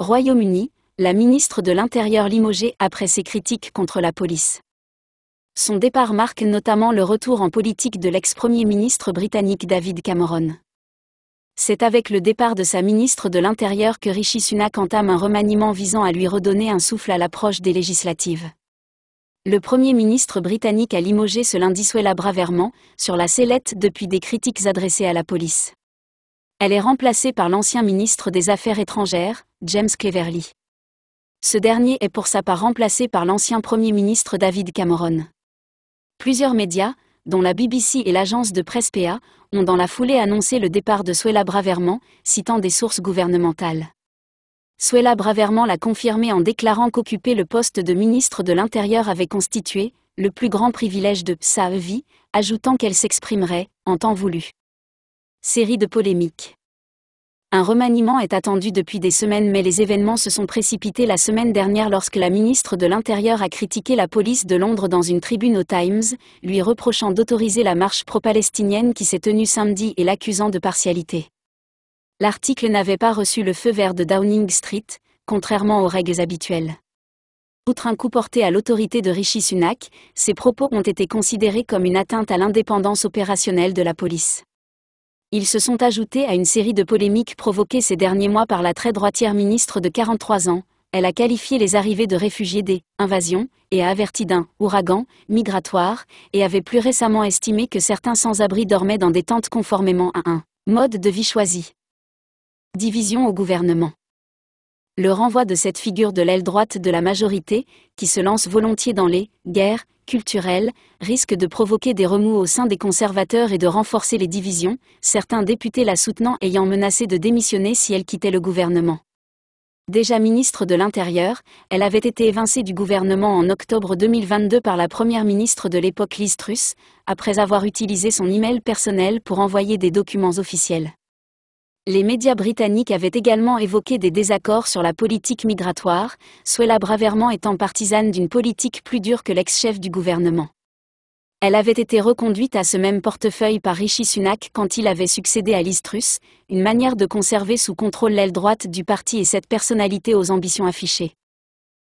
Royaume-Uni, la ministre de l'Intérieur limogée après ses critiques contre la police. Son départ marque notamment le retour en politique de l'ex-premier ministre britannique David Cameron. C'est avec le départ de sa ministre de l'Intérieur que Rishi Sunak entame un remaniement visant à lui redonner un souffle à l'approche des législatives. Le Premier ministre britannique a limogé ce lundi Suella Braverman, sur la sellette depuis des critiques adressées à la police. Elle est remplacée par l'ancien ministre des Affaires étrangères, James Cleverly. Ce dernier est pour sa part remplacé par l'ancien Premier ministre David Cameron. Plusieurs médias, dont la BBC et l'agence de presse PA, ont dans la foulée annoncé le départ de Suella Braverman, citant des sources gouvernementales. Suella Braverman l'a confirmé en déclarant qu'occuper le poste de ministre de l'Intérieur avait constitué le plus grand privilège de sa vie, ajoutant qu'elle s'exprimerait en temps voulu. Série de polémiques. Un remaniement est attendu depuis des semaines mais les événements se sont précipités la semaine dernière lorsque la ministre de l'Intérieur a critiqué la police de Londres dans une tribune au Times, lui reprochant d'autoriser la marche pro-palestinienne qui s'est tenue samedi et l'accusant de partialité. L'article n'avait pas reçu le feu vert de Downing Street, contrairement aux règles habituelles. Outre un coup porté à l'autorité de Rishi Sunak, ses propos ont été considérés comme une atteinte à l'indépendance opérationnelle de la police ils se sont ajoutés à une série de polémiques provoquées ces derniers mois par la très droitière ministre de 43 ans. Elle a qualifié les arrivées de réfugiés des invasions et a averti d'un ouragan migratoire et avait plus récemment estimé que certains sans-abri dormaient dans des tentes conformément à un mode de vie choisi. Division au gouvernement le renvoi de cette figure de l'aile droite de la majorité, qui se lance volontiers dans les guerres culturelles, risque de provoquer des remous au sein des conservateurs et de renforcer les divisions, certains députés la soutenant ayant menacé de démissionner si elle quittait le gouvernement. Déjà ministre de l'Intérieur, elle avait été évincée du gouvernement en octobre 2022 par la première ministre de l'époque Liz Truss, après avoir utilisé son email personnel pour envoyer des documents officiels. Les médias britanniques avaient également évoqué des désaccords sur la politique migratoire, Suella Braverman étant partisane d'une politique plus dure que l'ex-chef du gouvernement. Elle avait été reconduite à ce même portefeuille par Rishi Sunak quand il avait succédé à Listrus, une manière de conserver sous contrôle l'aile droite du parti et cette personnalité aux ambitions affichées.